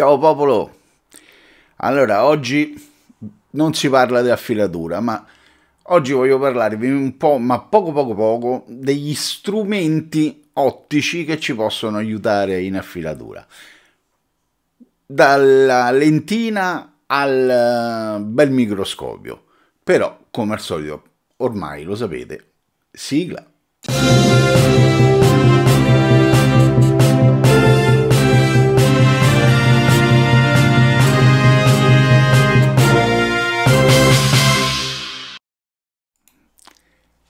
Ciao popolo! Allora, oggi non si parla di affilatura, ma oggi voglio parlarvi un po', ma poco poco poco, degli strumenti ottici che ci possono aiutare in affilatura. Dalla lentina al eh, bel microscopio. Però, come al solito, ormai lo sapete, sigla.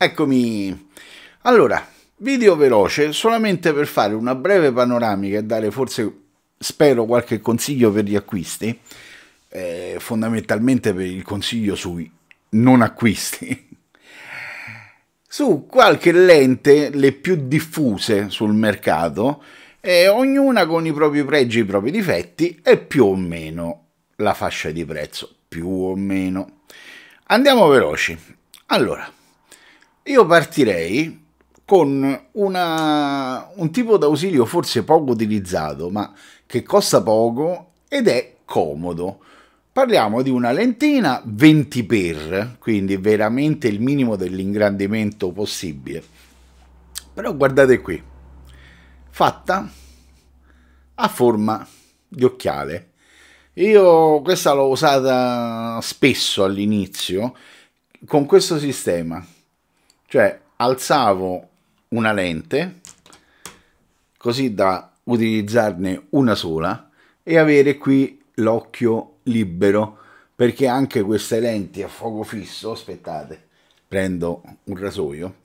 Eccomi! Allora, video veloce, solamente per fare una breve panoramica e dare forse, spero, qualche consiglio per gli acquisti, eh, fondamentalmente per il consiglio sui non acquisti, su qualche lente le più diffuse sul mercato, eh, ognuna con i propri pregi e i propri difetti e più o meno la fascia di prezzo, più o meno. Andiamo veloci. Allora, io partirei con una, un tipo d'ausilio forse poco utilizzato, ma che costa poco ed è comodo. Parliamo di una lentina 20x, quindi veramente il minimo dell'ingrandimento possibile. Però guardate qui, fatta a forma di occhiale. Io questa l'ho usata spesso all'inizio con questo sistema cioè alzavo una lente così da utilizzarne una sola e avere qui l'occhio libero perché anche queste lenti a fuoco fisso, aspettate, prendo un rasoio,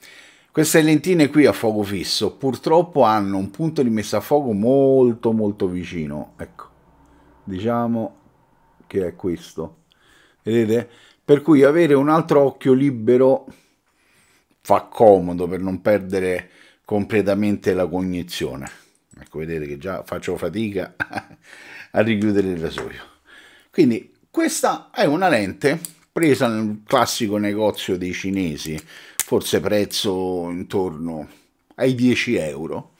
queste lentine qui a fuoco fisso purtroppo hanno un punto di messa a fuoco molto molto vicino, ecco, diciamo che è questo, vedete? Per cui avere un altro occhio libero fa comodo per non perdere completamente la cognizione. Ecco, vedete che già faccio fatica a richiudere il rasoio. Quindi questa è una lente presa nel classico negozio dei cinesi, forse prezzo intorno ai 10 euro.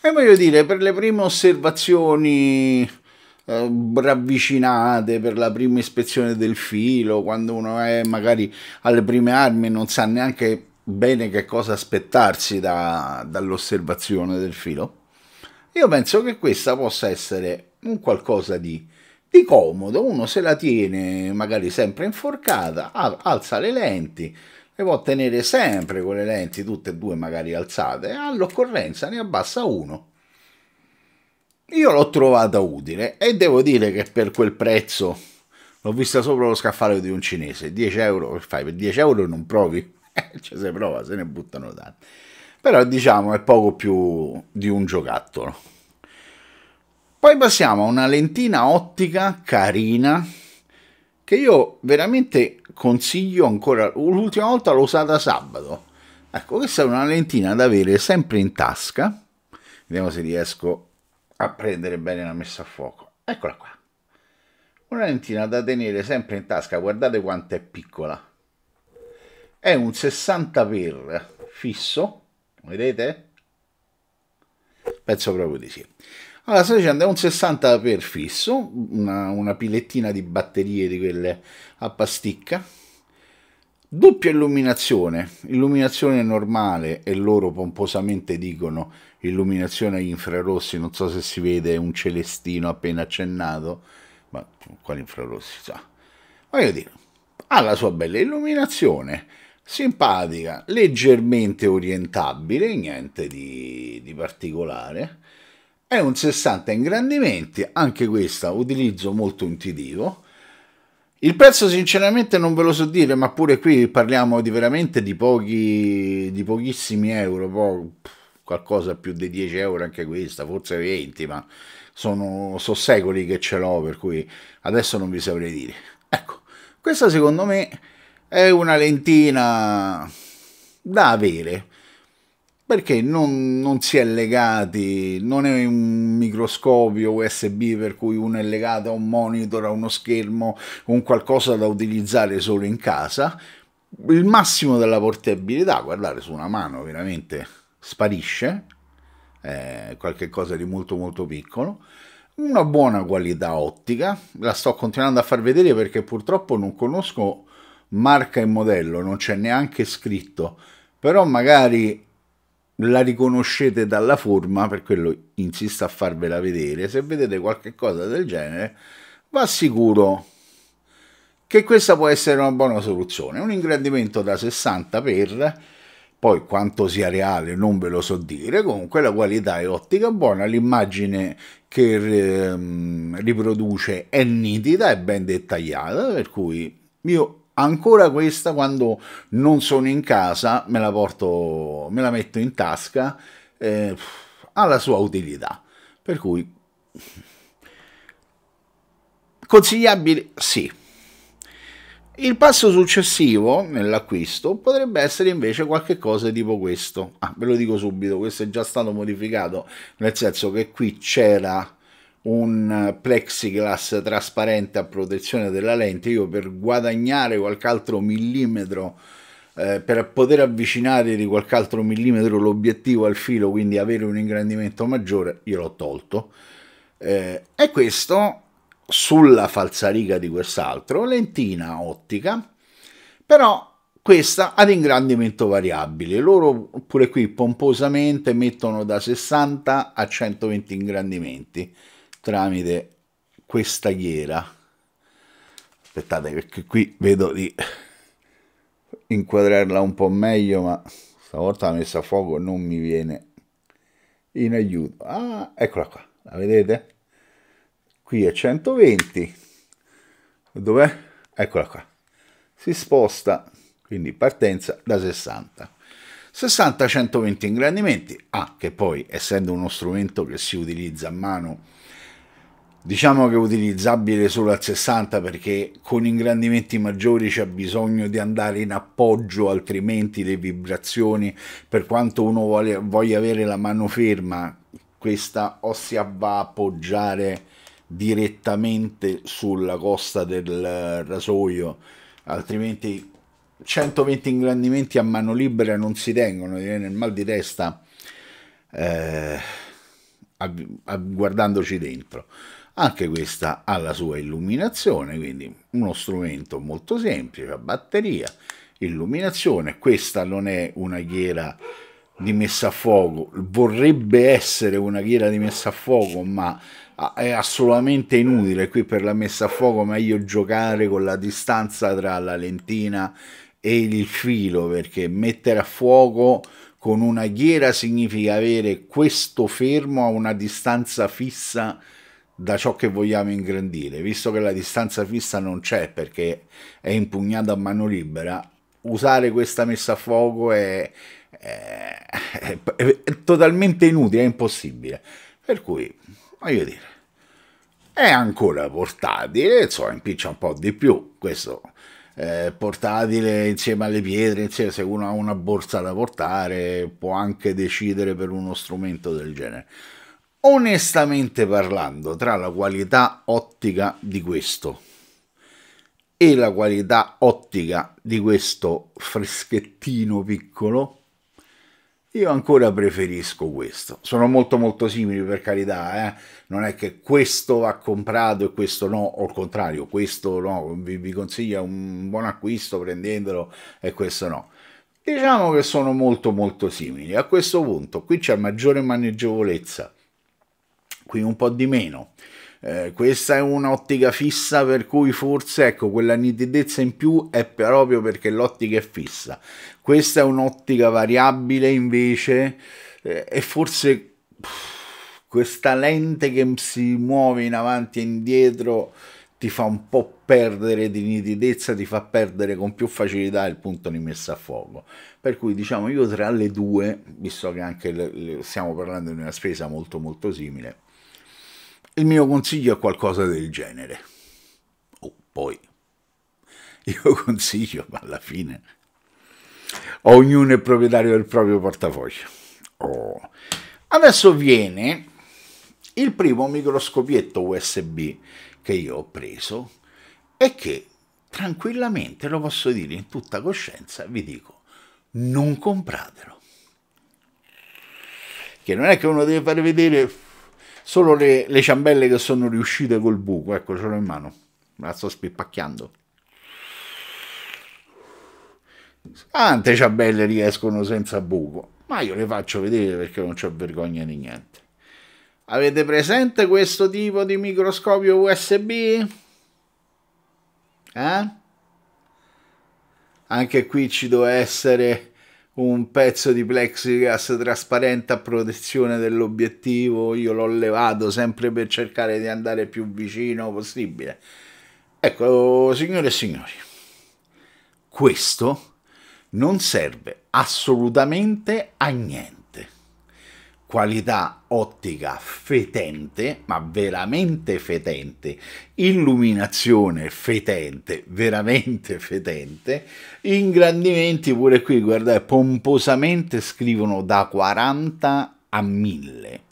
E voglio dire, per le prime osservazioni eh, ravvicinate, per la prima ispezione del filo, quando uno è magari alle prime armi e non sa neanche bene che cosa aspettarsi da, dall'osservazione del filo, io penso che questa possa essere un qualcosa di, di, comodo, uno se la tiene magari sempre inforcata, alza le lenti, le può tenere sempre con le lenti tutte e due magari alzate, all'occorrenza ne abbassa uno. Io l'ho trovata utile e devo dire che per quel prezzo l'ho vista sopra lo scaffale di un cinese, 10 euro, fai per 10 euro non provi cioè se prova, se ne buttano tanti. Però diciamo è poco più di un giocattolo. Poi passiamo a una lentina ottica carina che io veramente consiglio ancora. L'ultima volta l'ho usata sabato. Ecco, questa è una lentina da avere sempre in tasca. Vediamo se riesco a prendere bene la messa a fuoco. Eccola qua. Una lentina da tenere sempre in tasca, guardate quanto è piccola è un 60 per fisso, vedete? Penso proprio di sì. Allora, sto dicendo, è un 60 per fisso, una, una pilettina di batterie di quelle a pasticca, doppia illuminazione, illuminazione normale e loro pomposamente dicono illuminazione agli infrarossi, non so se si vede un celestino appena accennato, ma quali infrarossi sa. So. Voglio dire, ha la sua bella illuminazione, simpatica, leggermente orientabile, niente di, di particolare. È un 60 ingrandimenti, anche questa utilizzo molto intuitivo. Il prezzo sinceramente non ve lo so dire, ma pure qui parliamo di veramente di, pochi, di pochissimi euro, po qualcosa più di 10 euro anche questa, forse 20, ma sono, sono secoli che ce l'ho, per cui adesso non vi saprei dire. Ecco, questa secondo me è una lentina da avere perché non, non, si è legati, non è un microscopio USB per cui uno è legato a un monitor, a uno schermo, un qualcosa da utilizzare solo in casa. Il massimo della portabilità, guardare su una mano veramente sparisce, è qualcosa di molto molto piccolo. Una buona qualità ottica, la sto continuando a far vedere perché purtroppo non conosco marca e modello, non c'è neanche scritto, però magari la riconoscete dalla forma, per quello insisto a farvela vedere, se vedete qualche cosa del genere, va sicuro che questa può essere una buona soluzione. Un ingrandimento da 60 per, poi quanto sia reale non ve lo so dire, comunque la qualità è ottica buona, l'immagine che ehm, riproduce è nitida e ben dettagliata, per cui io ancora questa quando non sono in casa me la porto me la metto in tasca eh, ha la sua utilità per cui consigliabile sì il passo successivo nell'acquisto potrebbe essere invece qualcosa tipo questo ah, ve lo dico subito questo è già stato modificato nel senso che qui c'era un plexiglass trasparente a protezione della lente, io per guadagnare qualche altro millimetro, eh, per poter avvicinare di qualche altro millimetro l'obiettivo al filo, quindi avere un ingrandimento maggiore, gliel'ho tolto. Eh, e questo sulla falsariga di quest'altro, lentina ottica, però questa ad ingrandimento variabile. Loro pure qui pomposamente mettono da 60 a 120 ingrandimenti tramite questa ghiera aspettate perché qui vedo di inquadrarla un po' meglio ma stavolta la messa a fuoco non mi viene in aiuto ah eccola qua la vedete qui è 120 dov'è eccola qua si sposta quindi partenza da 60 60 120 ingrandimenti ah che poi essendo uno strumento che si utilizza a mano Diciamo che è utilizzabile solo al 60 perché con ingrandimenti maggiori c'è bisogno di andare in appoggio, altrimenti le vibrazioni, per quanto uno voglia, voglia avere la mano ferma, questa ossia va a appoggiare direttamente sulla costa del eh, rasoio, altrimenti 120 ingrandimenti a mano libera non si tengono, direi nel mal di testa, eh, a, a, guardandoci dentro anche questa ha la sua illuminazione quindi uno strumento molto semplice a batteria illuminazione questa non è una ghiera di messa a fuoco vorrebbe essere una ghiera di messa a fuoco ma è assolutamente inutile qui per la messa a fuoco è meglio giocare con la distanza tra la lentina e il filo perché mettere a fuoco con una ghiera significa avere questo fermo a una distanza fissa da ciò che vogliamo ingrandire, visto che la distanza fissa non c'è perché è impugnata a mano libera, usare questa messa a fuoco è, è, è, è totalmente inutile, è impossibile. Per cui, voglio dire, è ancora portatile, insomma, impiccia un po' di più questo. Eh, portatile insieme alle pietre, insieme, se uno ha una borsa da portare, può anche decidere per uno strumento del genere onestamente parlando, tra la qualità ottica di questo e la qualità ottica di questo freschettino piccolo, io ancora preferisco questo. Sono molto molto simili per carità, eh? non è che questo va comprato e questo no, o al contrario, questo no, vi, vi consiglia un buon acquisto prendendolo e questo no. Diciamo che sono molto molto simili. A questo punto qui c'è maggiore maneggevolezza qui un po' di meno. Eh, questa è un'ottica fissa per cui forse ecco quella nitidezza in più è proprio perché l'ottica è fissa. Questa è un'ottica variabile invece eh, e forse pff, questa lente che si muove in avanti e indietro ti fa un po' perdere di nitidezza, ti fa perdere con più facilità il punto di messa a fuoco. Per cui diciamo io tra le due, visto che anche le, le, stiamo parlando di una spesa molto molto simile, il mio consiglio è qualcosa del genere. Oh, poi, io consiglio, ma alla fine, ognuno è proprietario del proprio portafoglio. Oh. Adesso viene il primo microscopietto USB che io ho preso e che tranquillamente lo posso dire in tutta coscienza, vi dico, non compratelo. Che non è che uno deve far vedere solo le, le ciambelle che sono riuscite col buco, ecco ce l'ho in mano, me la sto spippacchiando. Tante ciambelle riescono senza buco, ma io le faccio vedere perché non ho vergogna di niente. Avete presente questo tipo di microscopio USB? Eh? Anche qui ci deve essere un pezzo di plexiglass trasparente a protezione dell'obiettivo, io l'ho levato sempre per cercare di andare più vicino possibile. Ecco, signore e signori, questo non serve assolutamente a niente qualità ottica fetente, ma veramente fetente, illuminazione fetente, veramente fetente, ingrandimenti pure qui, guardate, pomposamente scrivono da 40 a 1000.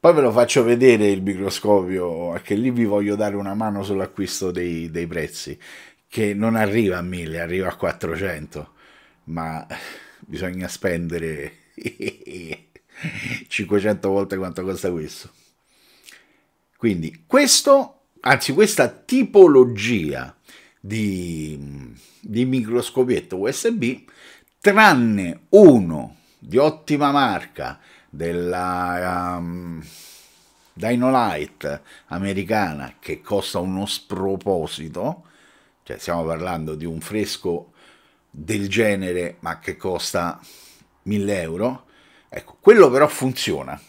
Poi ve lo faccio vedere il microscopio, che lì vi voglio dare una mano sull'acquisto dei, dei prezzi, che non arriva a 1000, arriva a 400, ma bisogna spendere 500 volte quanto costa questo. Quindi questo, anzi questa tipologia di, di microscopietto USB, tranne uno di ottima marca della um, Dynolite americana che costa uno sproposito, cioè stiamo parlando di un fresco del genere ma che costa 1000 euro, ecco, quello però funziona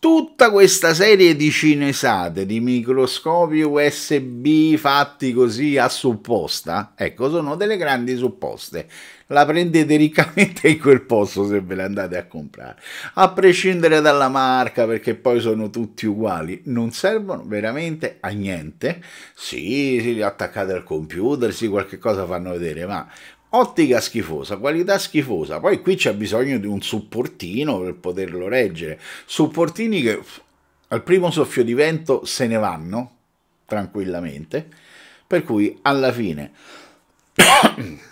tutta questa serie di cinesate, di microscopi USB fatti così a supposta, ecco, sono delle grandi supposte. La prendete riccamente in quel posto se ve le andate a comprare. A prescindere dalla marca, perché poi sono tutti uguali, non servono veramente a niente. Sì, si li attaccate al computer, sì, qualche cosa fanno vedere, ma Ottica schifosa, qualità schifosa, poi qui c'è bisogno di un supportino per poterlo reggere. Supportini che al primo soffio di vento se ne vanno tranquillamente, per cui alla fine...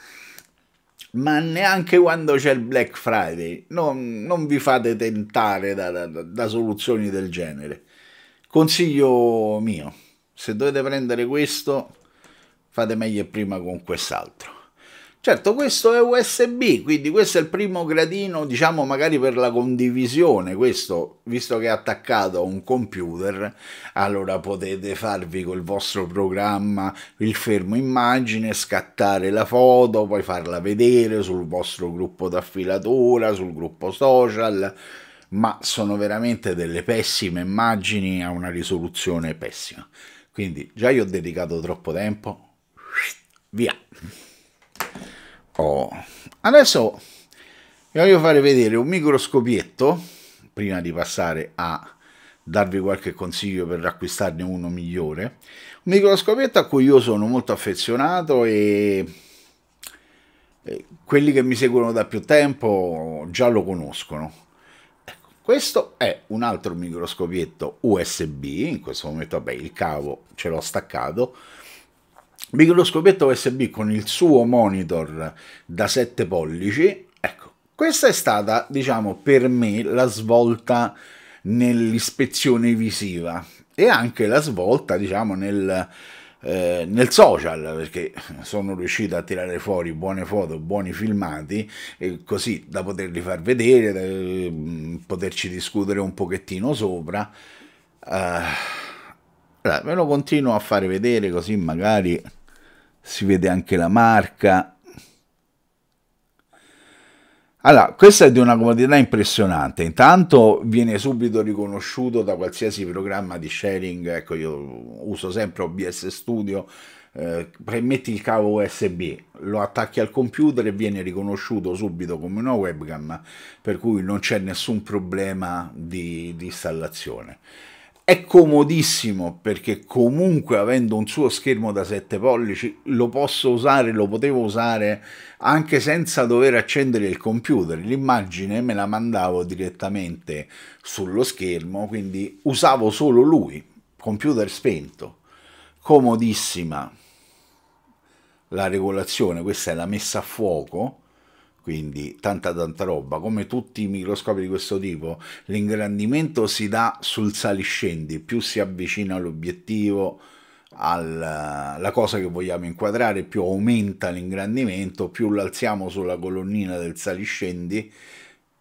ma neanche quando c'è il Black Friday, non, non vi fate tentare da, da, da, soluzioni del genere. Consiglio mio, se dovete prendere questo, fate meglio prima con quest'altro. Certo, questo è USB, quindi questo è il primo gradino, diciamo magari per la condivisione, questo, visto che è attaccato a un computer, allora potete farvi col vostro programma il fermo immagine, scattare la foto, poi farla vedere sul vostro gruppo d'affilatura, sul gruppo social, ma sono veramente delle pessime immagini a una risoluzione pessima. Quindi già io ho dedicato troppo tempo, via! Oh. Adesso vi voglio fare vedere un microscopietto, prima di passare a darvi qualche consiglio per acquistarne uno migliore. Un microscopietto a cui io sono molto affezionato e quelli che mi seguono da più tempo già lo conoscono. Ecco, questo è un altro microscopietto USB, in questo momento vabbè, il cavo ce l'ho staccato, microscopietta USB con il suo monitor da 7 pollici, ecco, questa è stata, diciamo, per me la svolta nell'ispezione visiva e anche la svolta, diciamo, nel, eh, nel social perché sono riuscito a tirare fuori buone foto, buoni filmati e così da poterli far vedere, eh, poterci discutere un pochettino sopra. Uh, allora, ve lo continuo a fare vedere così magari si vede anche la marca. Allora, questa è di una comodità impressionante. Intanto viene subito riconosciuto da qualsiasi programma di sharing. Ecco, io uso sempre OBS Studio. Eh, premetti il cavo USB, lo attacchi al computer e viene riconosciuto subito come una webcam, per cui non c'è nessun problema di, di installazione. È comodissimo perché comunque avendo un suo schermo da 7 pollici lo posso usare, lo potevo usare anche senza dover accendere il computer. L'immagine me la mandavo direttamente sullo schermo, quindi usavo solo lui, computer spento. Comodissima la regolazione, questa è la messa a fuoco quindi tanta tanta roba. Come tutti i microscopi di questo tipo, l'ingrandimento si dà sul saliscendi, più si avvicina all'obiettivo, alla cosa che vogliamo inquadrare, più aumenta l'ingrandimento, più l'alziamo sulla colonnina del saliscendi,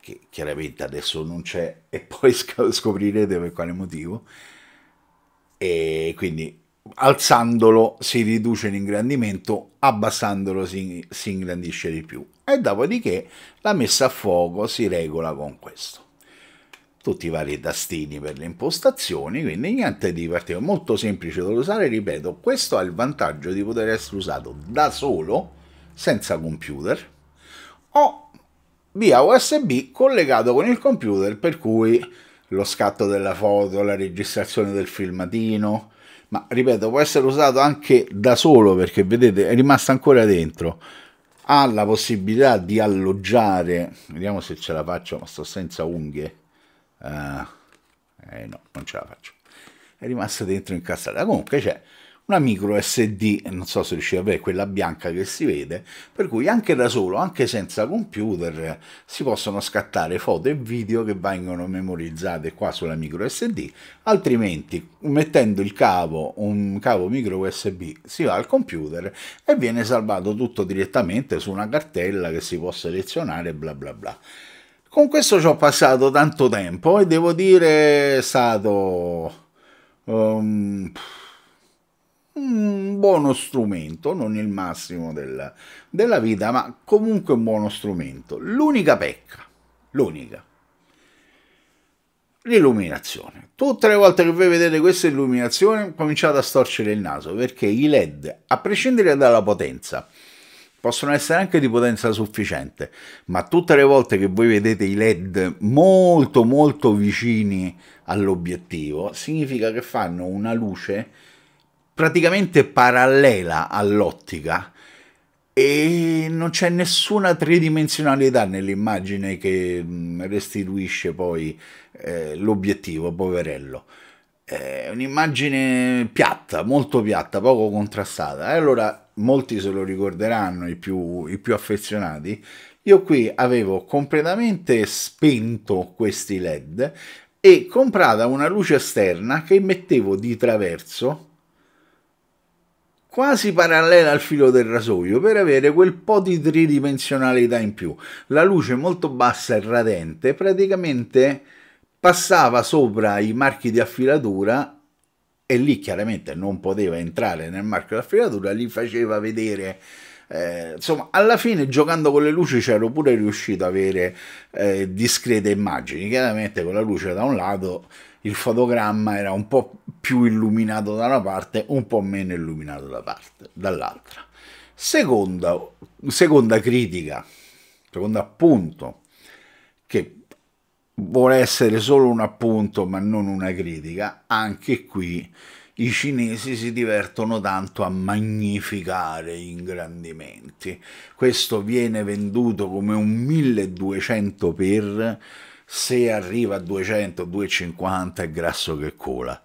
che chiaramente adesso non c'è e poi scoprirete per quale motivo, e quindi alzandolo si riduce l'ingrandimento, abbassandolo si, si ingrandisce di più e dopodiché la messa a fuoco si regola con questo tutti i vari tastini per le impostazioni, quindi niente di particolare, molto semplice da usare, ripeto, questo ha il vantaggio di poter essere usato da solo, senza computer, o via USB collegato con il computer, per cui lo scatto della foto, la registrazione del filmatino, ma ripeto, può essere usato anche da solo perché vedete è rimasto ancora dentro ha la possibilità di alloggiare, vediamo se ce la faccio, ma sto senza unghie, uh, eh no, non ce la faccio, è rimasta dentro incastrata, comunque c'è una micro SD, non so se riuscite a vedere, quella bianca che si vede, per cui anche da solo, anche senza computer, si possono scattare foto e video che vengono memorizzate qua sulla micro SD, altrimenti mettendo il cavo, un cavo micro USB, si va al computer e viene salvato tutto direttamente su una cartella che si può selezionare bla bla bla. Con questo ci ho passato tanto tempo e devo dire è stato... Um, un buono strumento, non il massimo del, della vita, ma comunque un buono strumento. L'unica pecca, l'unica, l'illuminazione. Tutte le volte che voi vedete questa illuminazione cominciate a storcere il naso perché i LED, a prescindere dalla potenza, possono essere anche di potenza sufficiente, ma tutte le volte che voi vedete i LED molto molto vicini all'obiettivo, significa che fanno una luce praticamente parallela all'ottica e non c'è nessuna tridimensionalità nell'immagine che mm, restituisce poi eh, l'obiettivo, poverello. È un'immagine piatta, molto piatta, poco contrastata. E allora molti se lo ricorderanno, i più, i più affezionati. Io qui avevo completamente spento questi LED e comprata una luce esterna che mettevo di traverso quasi parallela al filo del rasoio per avere quel po' di tridimensionalità in più. La luce molto bassa e radente praticamente passava sopra i marchi di affilatura e lì chiaramente non poteva entrare nel marco di affilatura, li faceva vedere eh, insomma, alla fine giocando con le luci c'ero pure riuscito ad avere eh, discrete immagini. Chiaramente con la luce da un lato il fotogramma era un po' più illuminato da una parte, un po' meno illuminato da parte, dall'altra. Seconda, seconda critica, secondo appunto, che vuole essere solo un appunto ma non una critica, anche qui i cinesi si divertono tanto a magnificare gli ingrandimenti. Questo viene venduto come un 1200 per se arriva a 200-250 è grasso che cola.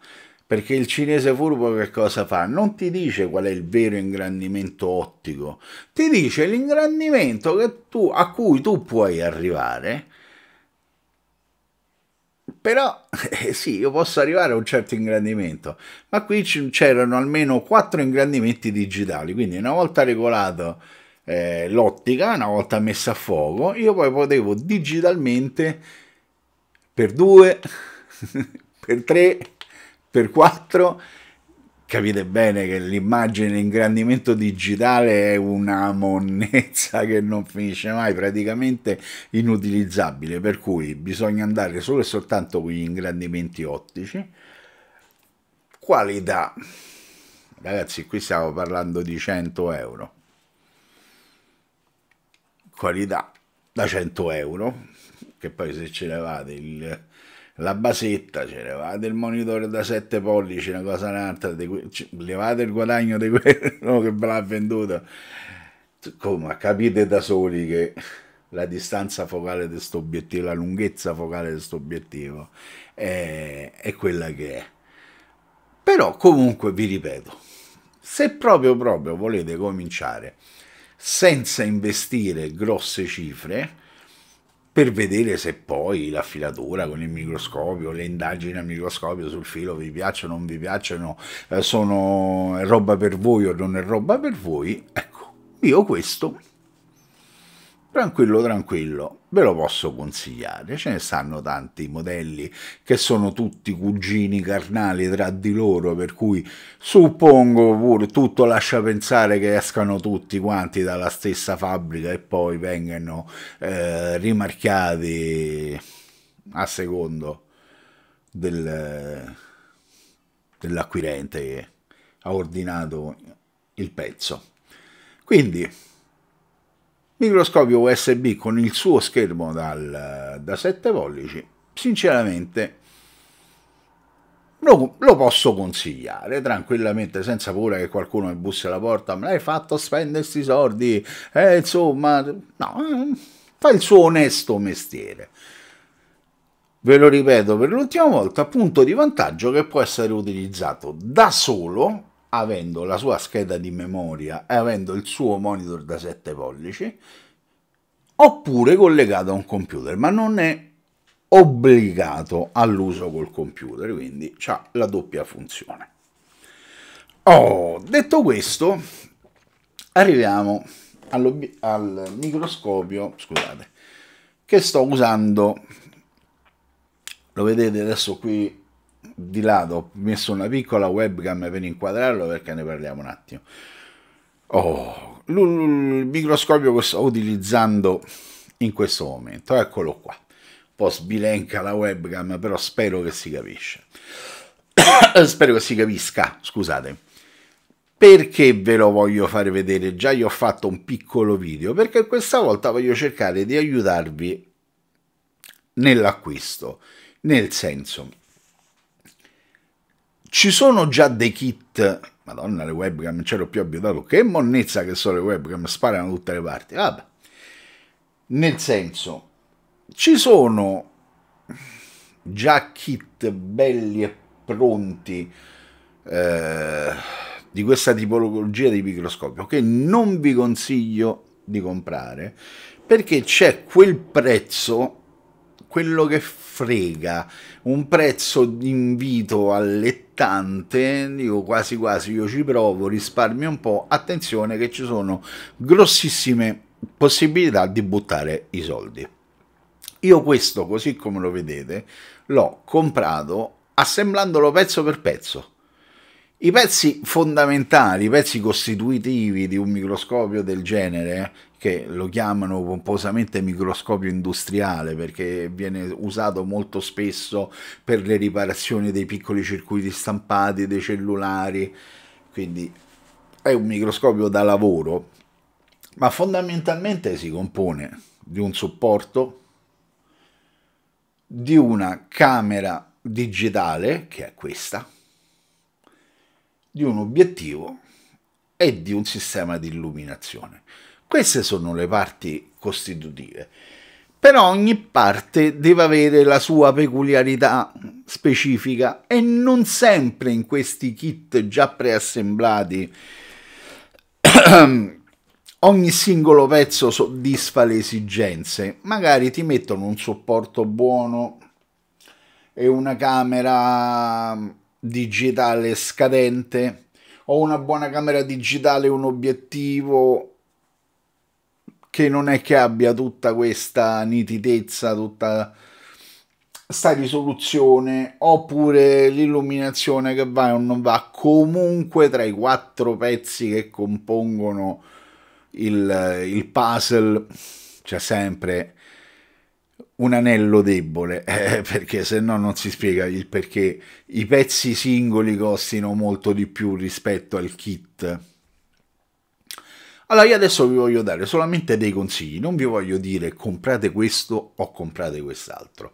Perché il cinese furbo che cosa fa? Non ti dice qual è il vero ingrandimento ottico, ti dice l'ingrandimento a cui tu puoi arrivare, però eh sì, io posso arrivare a un certo ingrandimento, ma qui c'erano almeno quattro ingrandimenti digitali, quindi una volta regolato eh, l'ottica, una volta messa a fuoco, io poi potevo digitalmente per 2, per 3, per 4. Capite bene che l'immagine ingrandimento digitale è una monnezza che non finisce mai, praticamente inutilizzabile, per cui bisogna andare solo e soltanto con gli ingrandimenti ottici. Qualità. Ragazzi, qui stiamo parlando di 100 euro. Qualità da 100 euro che poi se ce l'avate il, la basetta, ce l'avate il monitor da 7 pollici, una cosa un'altra, que- c- levate il guadagno di quello che ve l'ha venduto. Come, capite da soli che la distanza focale di questo obiettivo, la lunghezza focale di questo obiettivo è, è quella che è. Però comunque vi ripeto, se proprio proprio volete cominciare senza investire grosse cifre, per vedere se poi la filatura con il microscopio, le indagini al microscopio sul filo vi piacciono o non vi piacciono, eh, sono roba per voi o non è roba per voi. Ecco, io questo Tranquillo, tranquillo, ve lo posso consigliare. Ce ne stanno tanti modelli che sono tutti cugini carnali tra di loro, per cui suppongo pure tutto lascia pensare che escano tutti quanti dalla stessa fabbrica e poi vengano eh, rimarchiati a secondo del, dell'acquirente che ha ordinato il pezzo. Quindi microscopio USB con il suo schermo dal, da 7 pollici, sinceramente lo, lo, posso consigliare tranquillamente senza paura che qualcuno mi bussa alla porta ma l'hai fatto spendere questi soldi eh, insomma no fa il suo onesto mestiere ve lo ripeto per l'ultima volta punto di vantaggio che può essere utilizzato da solo avendo la sua scheda di memoria e avendo il suo monitor da 7 pollici, oppure collegato a un computer, ma non è obbligato all'uso col computer, quindi ha la doppia funzione. Oh, detto questo, arriviamo al microscopio, scusate, che sto usando. Lo vedete adesso qui di lato, ho messo una piccola webcam per inquadrarlo perché ne parliamo un attimo. Oh, il microscopio che sto utilizzando in questo momento, eccolo qua. Un po' sbilenca la webcam, però spero che si capisce. spero che si capisca, scusate. Perché ve lo voglio fare vedere? Già io ho fatto un piccolo video, perché questa volta voglio cercare di aiutarvi nell'acquisto. Nel senso, ci sono già dei kit. Madonna, le webcam, non c'ero più abituato. Che monnezza che sono le webcam, sparano da tutte le parti. Vabbè. Nel senso, ci sono già kit belli e pronti eh, di questa tipologia di microscopio che non vi consiglio di comprare perché c'è quel prezzo quello che frega, un prezzo di invito allettante, dico quasi quasi io ci provo, risparmio un po', attenzione che ci sono grossissime possibilità di buttare i soldi. Io questo, così come lo vedete, l'ho comprato assemblandolo pezzo per pezzo. I pezzi fondamentali, i pezzi costitutivi di un microscopio del genere, che lo chiamano pomposamente microscopio industriale perché viene usato molto spesso per le riparazioni dei piccoli circuiti stampati, dei cellulari, quindi è un microscopio da lavoro, ma fondamentalmente si compone di un supporto, di una camera digitale, che è questa, di un obiettivo e di un sistema di illuminazione. Queste sono le parti costitutive. Però ogni parte deve avere la sua peculiarità specifica e non sempre in questi kit già preassemblati ogni singolo pezzo soddisfa le esigenze. Magari ti mettono un supporto buono e una camera digitale scadente o una buona camera digitale, un obiettivo che non è che abbia tutta questa nitidezza, tutta questa risoluzione oppure l'illuminazione che va o non va comunque tra i quattro pezzi che compongono il, il puzzle c'è sempre un anello debole eh, perché se no non si spiega il perché i pezzi singoli costino molto di più rispetto al kit allora io adesso vi voglio dare solamente dei consigli, non vi voglio dire comprate questo o comprate quest'altro.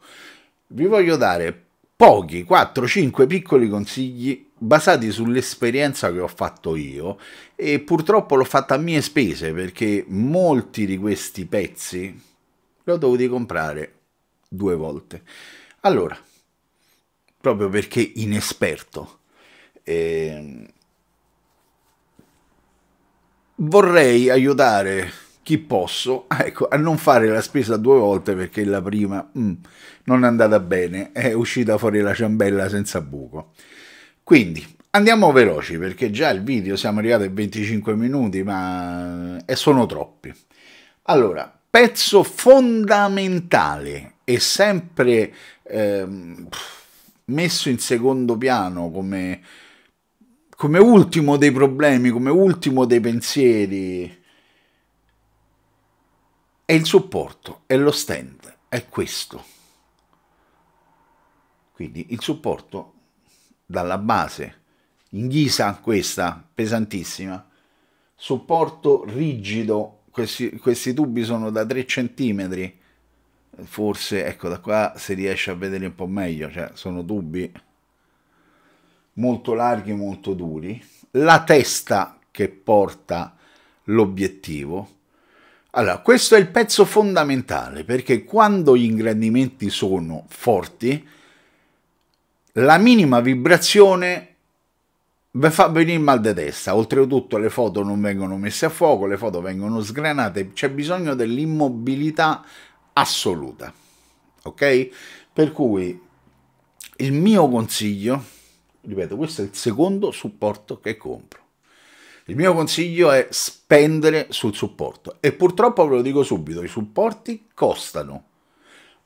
Vi voglio dare pochi, 4-5 piccoli consigli basati sull'esperienza che ho fatto io e purtroppo l'ho fatta a mie spese perché molti di questi pezzi li ho dovuti comprare due volte. Allora, proprio perché inesperto. Eh, vorrei aiutare chi posso ah, ecco, a non fare la spesa due volte perché la prima mm, non è andata bene, è uscita fuori la ciambella senza buco. Quindi andiamo veloci perché già il video siamo arrivati a 25 minuti ma e sono troppi. Allora, pezzo fondamentale e sempre eh, messo in secondo piano come come ultimo dei problemi, come ultimo dei pensieri. È il supporto, è lo stand, è questo. Quindi il supporto dalla base, in ghisa questa, pesantissima, supporto rigido, questi, questi tubi sono da 3 cm, forse ecco da qua si riesce a vedere un po' meglio, cioè sono tubi molto larghi, molto duri, la testa che porta l'obiettivo. Allora, questo è il pezzo fondamentale perché quando gli ingrandimenti sono forti, la minima vibrazione vi fa venire mal di testa. Oltretutto le foto non vengono messe a fuoco, le foto vengono sgranate, c'è bisogno dell'immobilità assoluta. Ok? Per cui il mio consiglio ripeto, questo è il secondo supporto che compro. Il mio consiglio è spendere sul supporto e purtroppo ve lo dico subito, i supporti costano.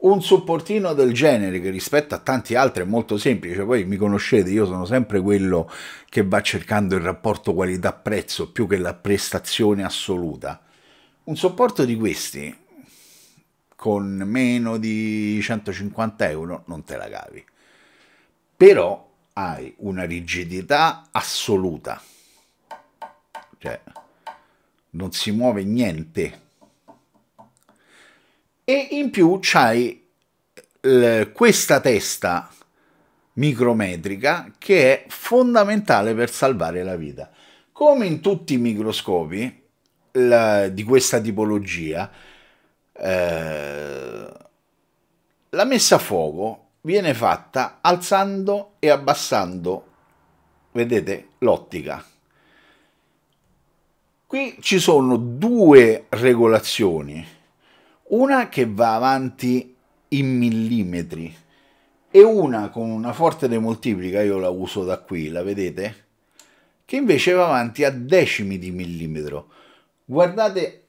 Un supportino del genere che rispetto a tanti altri è molto semplice, poi mi conoscete, io sono sempre quello che va cercando il rapporto qualità-prezzo più che la prestazione assoluta. Un supporto di questi con meno di 150 euro non te la cavi. Però hai una rigidità assoluta, cioè non si muove niente. E in più c'hai eh, questa testa micrometrica che è fondamentale per salvare la vita. Come in tutti i microscopi la, di questa tipologia, eh, la messa a fuoco viene fatta alzando e abbassando, vedete, l'ottica. Qui ci sono due regolazioni, una che va avanti in millimetri e una con una forte demoltiplica, io la uso da qui, la vedete? Che invece va avanti a decimi di millimetro. Guardate,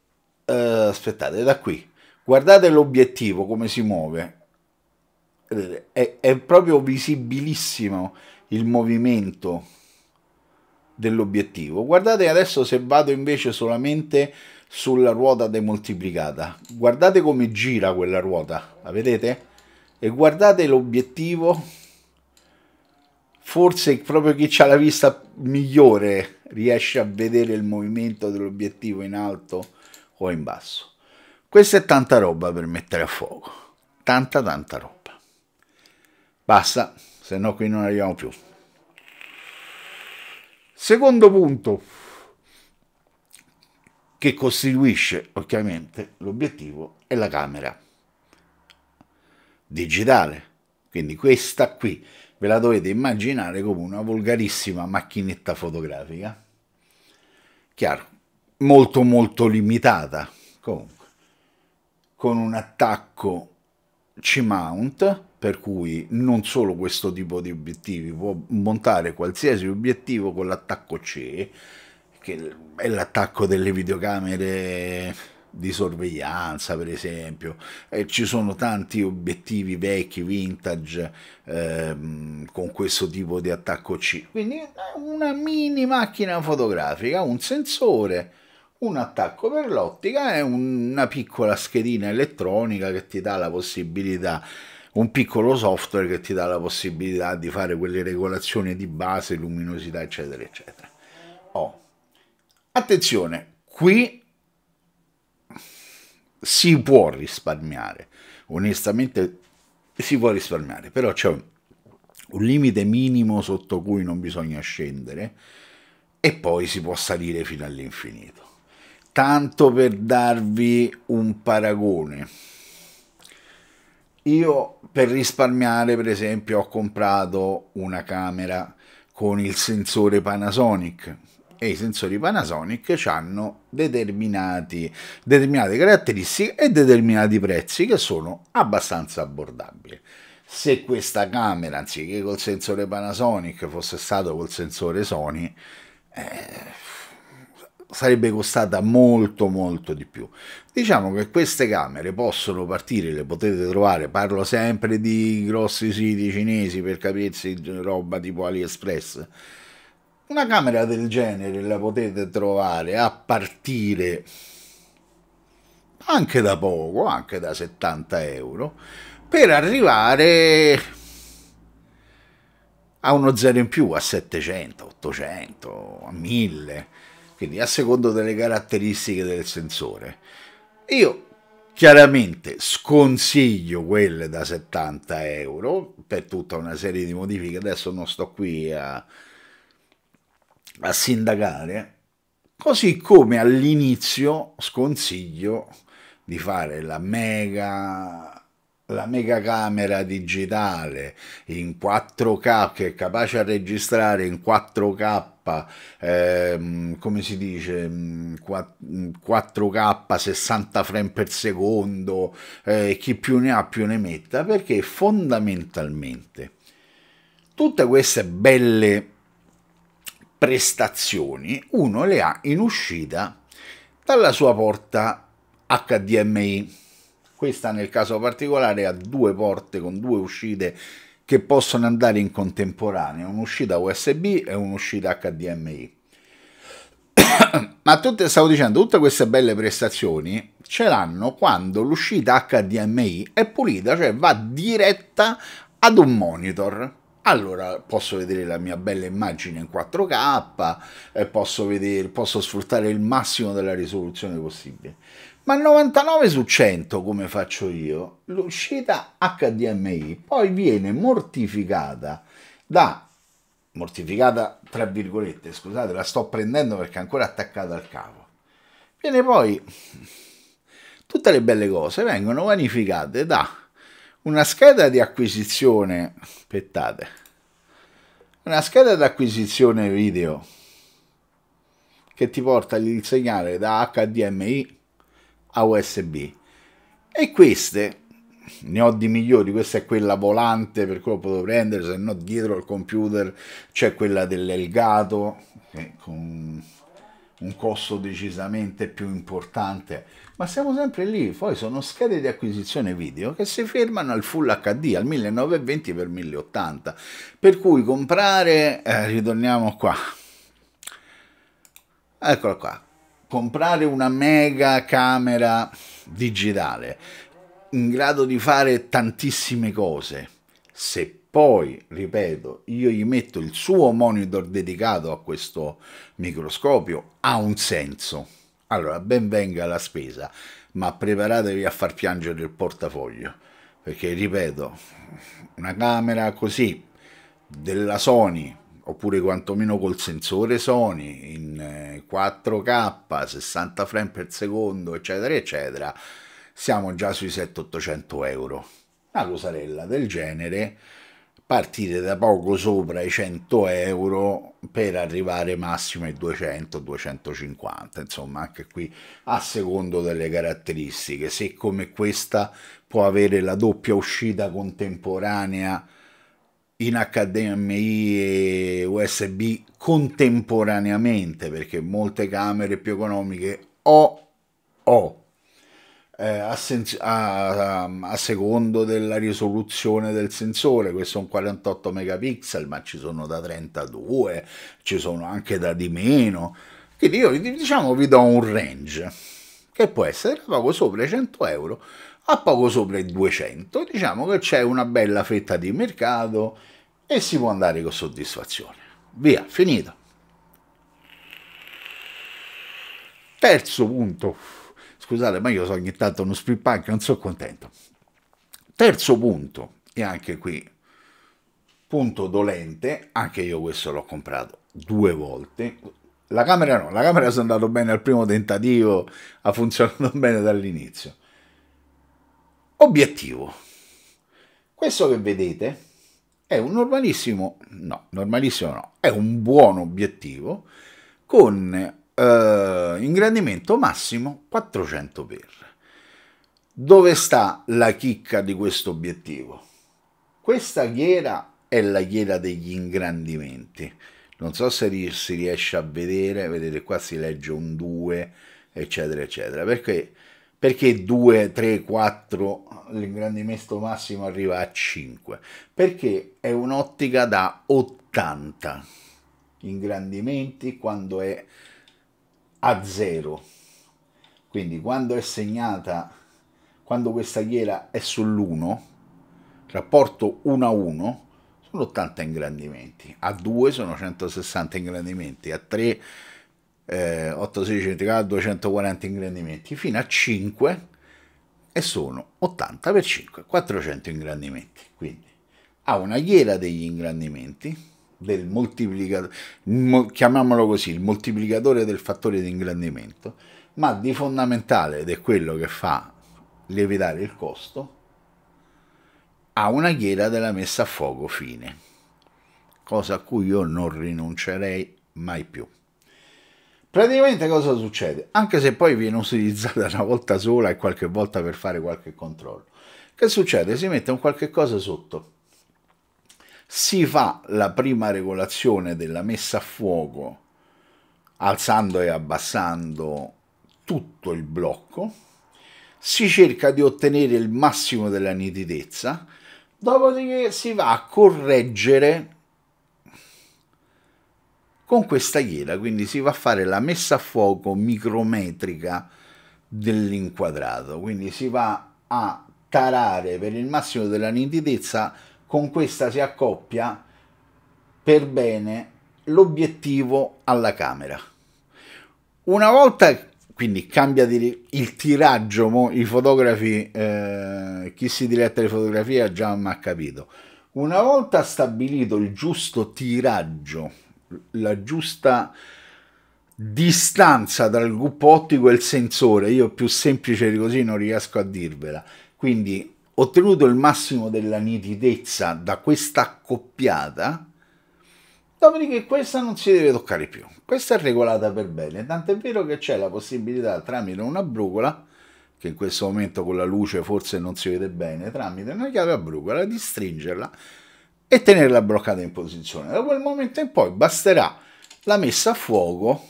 eh, aspettate, da qui, guardate l'obiettivo come si muove è, è proprio visibilissimo il movimento dell'obiettivo. Guardate adesso se vado invece solamente sulla ruota demoltiplicata. Guardate come gira quella ruota, la vedete? E guardate l'obiettivo. Forse proprio chi ha la vista migliore riesce a vedere il movimento dell'obiettivo in alto o in basso. Questa è tanta roba per mettere a fuoco. Tanta tanta roba. Basta, se no qui non arriviamo più. Secondo punto che costituisce ovviamente l'obiettivo è la camera digitale. Quindi questa qui ve la dovete immaginare come una volgarissima macchinetta fotografica. Chiaro, molto molto limitata comunque con un attacco C-mount per cui non solo questo tipo di obiettivi, può montare qualsiasi obiettivo con l'attacco C, che è l'attacco delle videocamere di sorveglianza per esempio e ci sono tanti obiettivi vecchi vintage ehm, con questo tipo di attacco C quindi una mini macchina fotografica un sensore un attacco per l'ottica e una piccola schedina elettronica che ti dà la possibilità un piccolo software che ti dà la possibilità di fare quelle regolazioni di base, luminosità, eccetera, eccetera. Oh. Attenzione, qui si può risparmiare, onestamente si può risparmiare, però c'è un limite minimo sotto cui non bisogna scendere e poi si può salire fino all'infinito. Tanto per darvi un paragone, io per risparmiare, per esempio, ho comprato una camera con il sensore Panasonic e i sensori Panasonic hanno determinate caratteristiche e determinati prezzi che sono abbastanza abbordabili. Se questa camera, anziché col sensore Panasonic, fosse stato col sensore Sony, eh, sarebbe costata molto molto di più diciamo che queste camere possono partire le potete trovare parlo sempre di grossi siti cinesi per capirsi roba tipo aliexpress una camera del genere la potete trovare a partire anche da poco anche da 70 euro per arrivare a uno zero in più a 700 800 a 1000 quindi a secondo delle caratteristiche del sensore. Io chiaramente sconsiglio quelle da 70 euro per tutta una serie di modifiche, adesso non sto qui a, a sindacare, così come all'inizio sconsiglio di fare la mega la megacamera digitale in 4K che è capace a registrare in 4K ehm, come si dice 4K mm, mm, 60 frame per secondo eh, chi più ne ha più ne metta perché fondamentalmente tutte queste belle prestazioni uno le ha in uscita dalla sua porta HDMI questa nel caso particolare ha due porte con due uscite che possono andare in contemporanea, un'uscita USB e un'uscita HDMI. Ma tutte, stavo dicendo, tutte queste belle prestazioni ce l'hanno quando l'uscita HDMI è pulita, cioè va diretta ad un monitor. Allora posso vedere la mia bella immagine in 4K, eh, posso, vedere, posso sfruttare il massimo della risoluzione possibile ma 99 su 100, come faccio io, l'uscita HDMI poi viene mortificata da mortificata tra virgolette, scusate, la sto prendendo perché è ancora attaccata al cavo. Viene poi tutte le belle cose vengono vanificate da una scheda di acquisizione, aspettate. Una scheda di acquisizione video che ti porta il segnale da HDMI a USB. E queste ne ho di migliori, questa è quella volante per cui lo potevo prendere, se no dietro al computer c'è quella dell'Elgato con un costo decisamente più importante, ma siamo sempre lì, poi sono schede di acquisizione video che si fermano al Full HD, al 1920x1080, per cui comprare, eh, ritorniamo qua, eccola qua, comprare una mega camera digitale in grado di fare tantissime cose, se poi, ripeto, io gli metto il suo monitor dedicato a questo microscopio, ha un senso. Allora, ben venga la spesa, ma preparatevi a far piangere il portafoglio, perché, ripeto, una camera così, della Sony, oppure quantomeno col sensore Sony in 4K, eh, 60 frame per secondo, eccetera, eccetera, siamo già sui 700-800 euro. Una cosarella del genere, partire da poco sopra i 100 euro per arrivare massimo ai 200-250, insomma anche qui a secondo delle caratteristiche. Se come questa può avere la doppia uscita contemporanea in HDMI e USB contemporaneamente perché molte camere più economiche o, o eh, a, a, a, secondo della risoluzione del sensore questo è un 48 megapixel ma ci sono da 32 ci sono anche da di meno quindi io diciamo vi do un range che può essere poco sopra i 100 euro a poco sopra i 200 diciamo che c'è una bella fetta di mercato e si può andare con soddisfazione. Via, finito. Terzo punto, scusate ma io so ogni tanto uno split punk, non sono contento. Terzo punto, e anche qui punto dolente, anche io questo l'ho comprato due volte, la camera no, la camera sono andato bene al primo tentativo, ha funzionato bene dall'inizio. Obiettivo. Questo che vedete è un normalissimo, no, normalissimo no, è un buon obiettivo con eh, ingrandimento massimo 400 per. Dove sta la chicca di questo obiettivo? Questa ghiera è la ghiera degli ingrandimenti. Non so se si riesce a vedere, vedete qua si legge un 2, eccetera, eccetera. Perché, perché 2, 3, 4 l'ingrandimento massimo arriva a 5, perché è un'ottica da 80 ingrandimenti quando è a 0. Quindi quando è segnata, quando questa ghiera è sull'1, rapporto 1 a 1, sono 80 ingrandimenti, a 2 sono 160 ingrandimenti, a 3 eh, 8, 16, 240 ingrandimenti, fino a 5 e sono 80 per 5, 400 ingrandimenti. Quindi ha una ghiera degli ingrandimenti, del moltiplicatore, chiamiamolo così, il moltiplicatore del fattore di ingrandimento, ma di fondamentale, ed è quello che fa lievitare il costo, ha una ghiera della messa a fuoco fine, cosa a cui io non rinuncerei mai più. Praticamente cosa succede? Anche se poi viene utilizzata una volta sola e qualche volta per fare qualche controllo. Che succede? Si mette un qualche cosa sotto. Si fa la prima regolazione della messa a fuoco alzando e abbassando tutto il blocco. Si cerca di ottenere il massimo della nitidezza, dopodiché si va a correggere con questa ghiera, quindi si va a fare la messa a fuoco micrometrica dell'inquadrato, quindi si va a tarare per il massimo della nitidezza, con questa si accoppia per bene l'obiettivo alla camera. Una volta quindi cambia di, il tiraggio, mo, i fotografi, eh, chi si diretta alle fotografie già mi ha capito. Una volta stabilito il giusto tiraggio la giusta distanza tra il gruppo ottico e il sensore, io più semplice di così non riesco a dirvela. Quindi ottenuto il massimo della nitidezza da questa accoppiata, dopodiché questa non si deve toccare più. Questa è regolata per bene, tant'è vero che c'è la possibilità tramite una brucola, che in questo momento con la luce forse non si vede bene, tramite una chiave a brucola di stringerla e tenerla bloccata in posizione. Da quel momento in poi basterà la messa a fuoco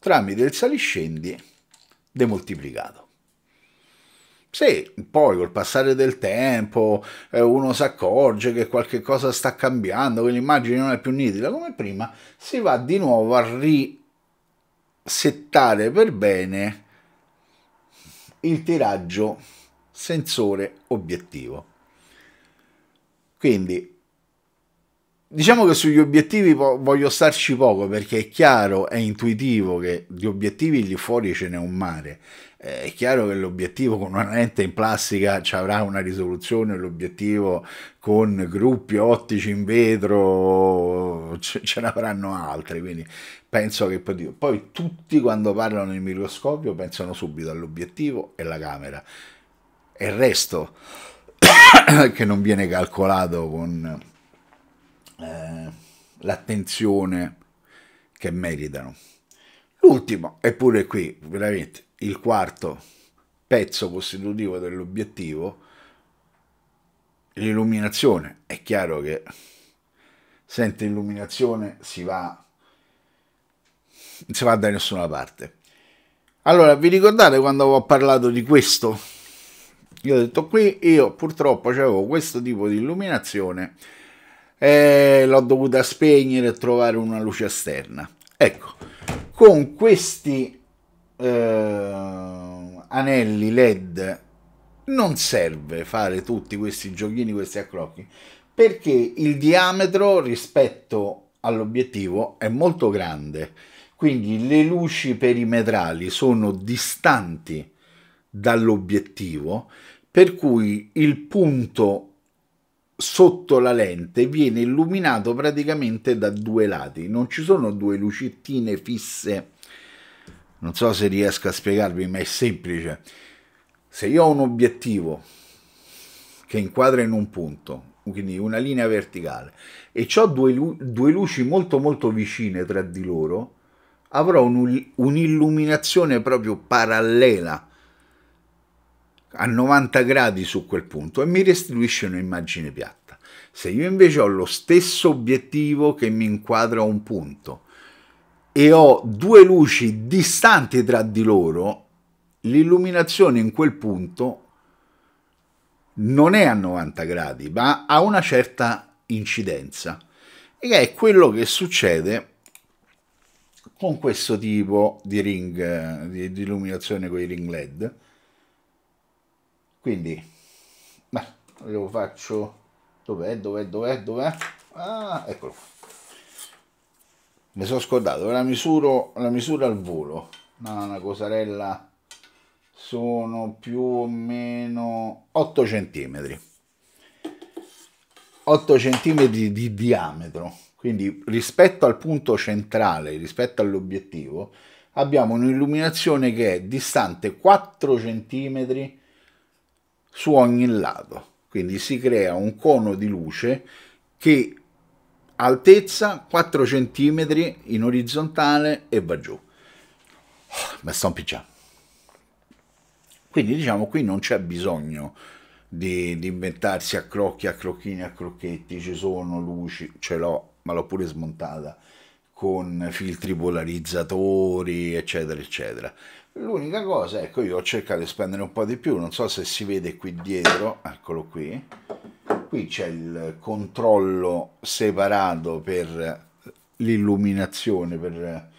tramite il saliscendi demoltiplicato. Se poi col passare del tempo eh, uno si accorge che qualche cosa sta cambiando, che l'immagine non è più nitida come prima, si va di nuovo a risettare per bene il tiraggio sensore obiettivo. Quindi Diciamo che sugli obiettivi voglio starci poco perché è chiaro, è intuitivo che di obiettivi lì fuori ce n'è un mare. Eh, è chiaro che l'obiettivo con una lente in plastica ci avrà una risoluzione, l'obiettivo con gruppi ottici in vetro ce ne avranno altri, quindi penso che poi, poi tutti quando parlano di microscopio pensano subito all'obiettivo e alla camera. E il resto che non viene calcolato con eh, l'attenzione che meritano. L'ultimo, eppure qui, veramente, il quarto pezzo costitutivo dell'obiettivo, l'illuminazione. È chiaro che senza illuminazione si va, non si va da nessuna parte. Allora, vi ricordate quando ho parlato di questo? Io ho detto qui, io purtroppo avevo questo tipo di illuminazione eh, l'ho dovuta spegnere e trovare una luce esterna. Ecco, con questi eh, anelli LED non serve fare tutti questi giochini, questi accrocchi, perché il diametro rispetto all'obiettivo è molto grande, quindi le luci perimetrali sono distanti dall'obiettivo, per cui il punto sotto la lente viene illuminato praticamente da due lati, non ci sono due lucettine fisse. Non so se riesco a spiegarvi, ma è semplice. Se io ho un obiettivo che inquadra in un punto, quindi una linea verticale, e ho due, lu due, luci molto molto vicine tra di loro, avrò un'illuminazione proprio parallela a 90 gradi su quel punto e mi restituisce un'immagine piatta. Se io invece ho lo stesso obiettivo che mi inquadra a un punto e ho due luci distanti tra di loro, l'illuminazione in quel punto non è a 90 gradi, ma ha una certa incidenza. E è quello che succede con questo tipo di ring eh, di, di illuminazione con i ring LED quindi, beh, lo faccio... Dov'è? Dov'è? Dov'è? Dov'è? Ah, eccolo qua. Mi sono scordato, la misuro, la misura al volo. No, una cosarella sono più o meno 8 centimetri. 8 centimetri di diametro. Quindi rispetto al punto centrale, rispetto all'obiettivo, abbiamo un'illuminazione che è distante 4 centimetri su ogni lato. Quindi si crea un cono di luce che altezza 4 cm in orizzontale e va giù. Oh, ma sto picciando. Quindi diciamo qui non c'è bisogno di, di, inventarsi a crocchi, a crocchini, a crocchetti, ci sono luci, ce l'ho, ma l'ho pure smontata con filtri polarizzatori, eccetera, eccetera. L'unica cosa, ecco, io ho cercato di spendere un po' di più, non so se si vede qui dietro, eccolo qui, qui c'è il controllo separato per l'illuminazione, per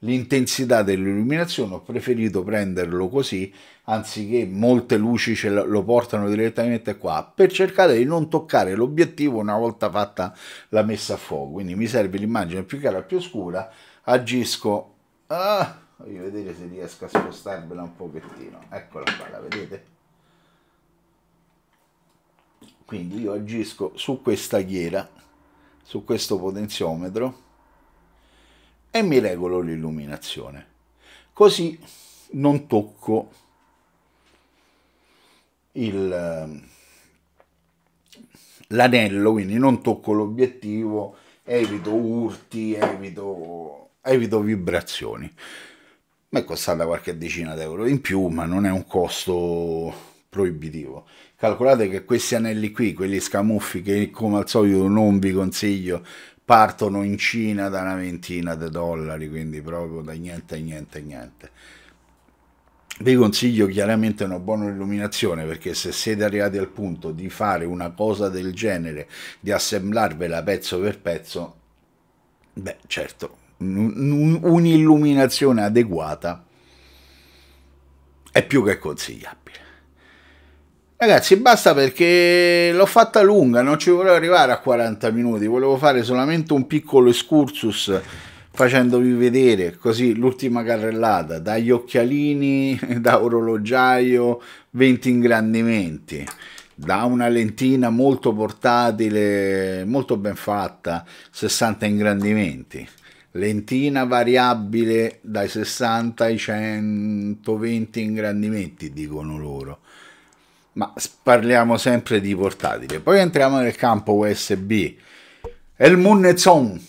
l'intensità dell'illuminazione, ho preferito prenderlo così, anziché molte luci lo portano direttamente qua, per cercare di non toccare l'obiettivo una volta fatta la messa a fuoco. Quindi mi serve l'immagine più chiara, più scura, agisco... Ah, voglio vedere se riesco a spostarvela un pochettino. Eccola qua, la vedete? Quindi io agisco su questa ghiera, su questo potenziometro, e mi regolo l'illuminazione. Così non tocco ehm, l'anello, quindi non tocco l'obiettivo, evito urti, evito, evito vibrazioni. Mi è costata qualche decina d'euro in più, ma non è un costo proibitivo. Calcolate che questi anelli qui, quelli scamuffi che come al solito non vi consiglio partono in Cina da una ventina di dollari, quindi proprio da niente, niente, niente. Vi consiglio chiaramente una buona illuminazione perché se siete arrivati al punto di fare una cosa del genere, di assemblarvela pezzo per pezzo, beh certo, un'illuminazione adeguata è più che consigliabile. Ragazzi, basta perché l'ho fatta lunga, non ci volevo arrivare a 40 minuti, volevo fare solamente un piccolo excursus facendovi vedere così l'ultima carrellata, dagli occhialini, da orologiaio, 20 ingrandimenti, da una lentina molto portatile, molto ben fatta, 60 ingrandimenti lentina variabile dai 60 ai 120 ingrandimenti dicono loro ma parliamo sempre di portatile. Poi entriamo nel campo USB. El Munnezon,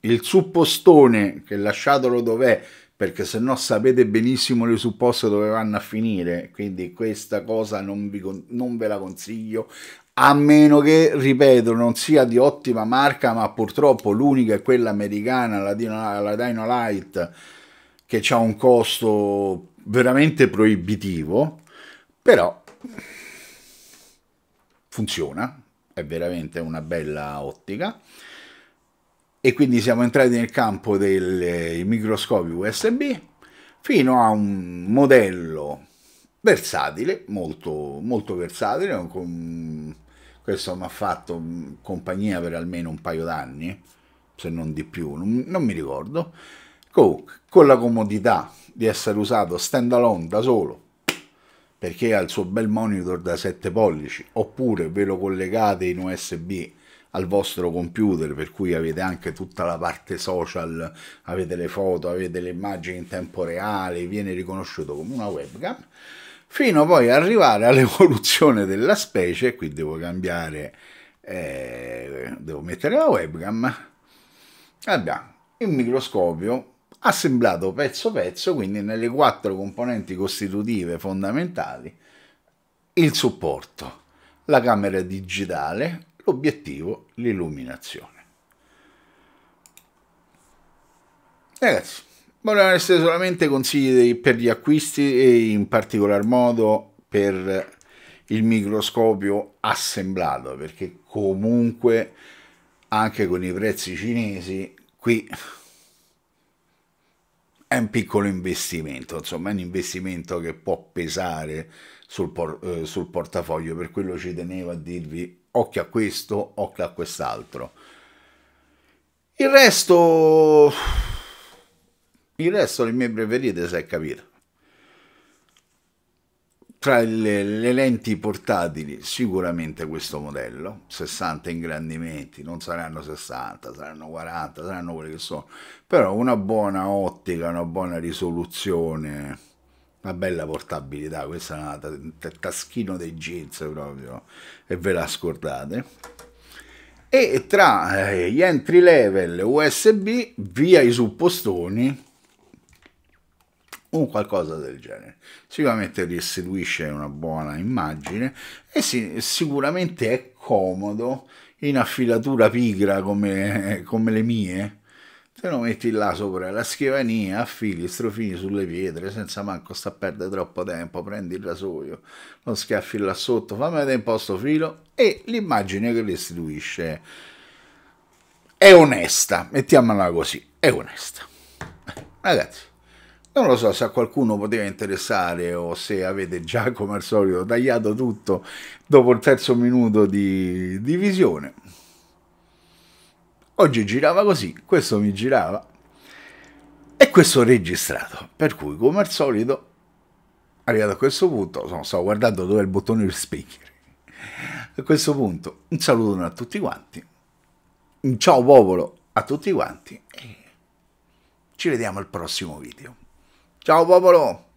il suppostone, che lasciatelo dov'è, perché se no sapete benissimo le supposte dove vanno a finire, quindi questa cosa non, vi, non ve la consiglio, a meno che, ripeto, non sia di ottima marca, ma purtroppo l'unica è quella americana, la Dino, la Dino che ha un costo veramente proibitivo, però funziona, è veramente una bella ottica. E quindi siamo entrati nel campo dei eh, microscopi USB fino a un modello versatile, molto, molto versatile, con, questo mi ha fatto compagnia per almeno un paio d'anni, se non di più, non, non mi ricordo. Comunque, con la comodità di essere usato stand alone da solo perché ha il suo bel monitor da 7 pollici, oppure ve lo collegate in USB al vostro computer, per cui avete anche tutta la parte social, avete le foto, avete le immagini in tempo reale, viene riconosciuto come una webcam, fino poi ad arrivare all'evoluzione della specie, qui devo cambiare, eh, devo mettere la webcam, abbiamo il microscopio assemblato pezzo pezzo, quindi nelle quattro componenti costitutive fondamentali, il supporto, la camera digitale, l'obiettivo, l'illuminazione. Ragazzi, vogliono essere solamente consigli per gli acquisti e in particolar modo per il microscopio assemblato, perché comunque anche con i prezzi cinesi qui è un piccolo investimento, insomma è un investimento che può pesare sul, por eh, sul portafoglio, per quello ci tenevo a dirvi occhio a questo, occhio a quest'altro. Il resto, il resto le mie preferite, se è capito tra le, le, lenti portatili sicuramente questo modello 60 ingrandimenti non saranno 60 saranno 40 saranno quelle che sono però una buona ottica una buona risoluzione una bella portabilità questa è una taschino dei jeans proprio e ve la scordate e tra eh, gli entry level usb via i suppostoni un qualcosa del genere. Sicuramente restituisce una buona immagine e sì, sicuramente è comodo in affilatura pigra come, come le mie. Te lo metti là sopra la scrivania, affili, strofini sulle pietre, senza manco sta a perdere troppo tempo, prendi il rasoio, lo schiaffi là sotto, fammi vedere un po' sto filo e l'immagine che restituisce è onesta, mettiamola così, è onesta. Ragazzi, non lo so se a qualcuno poteva interessare o se avete già, come al solito, tagliato tutto dopo il terzo minuto di, di visione. Oggi girava così, questo mi girava e questo registrato. Per cui, come al solito, arrivato a questo punto, sono, stavo guardando dove è il bottone per spegnere. A questo punto, un saluto a tutti quanti, un ciao popolo a tutti quanti e ci vediamo al prossimo video. Tchau, Bárbaro!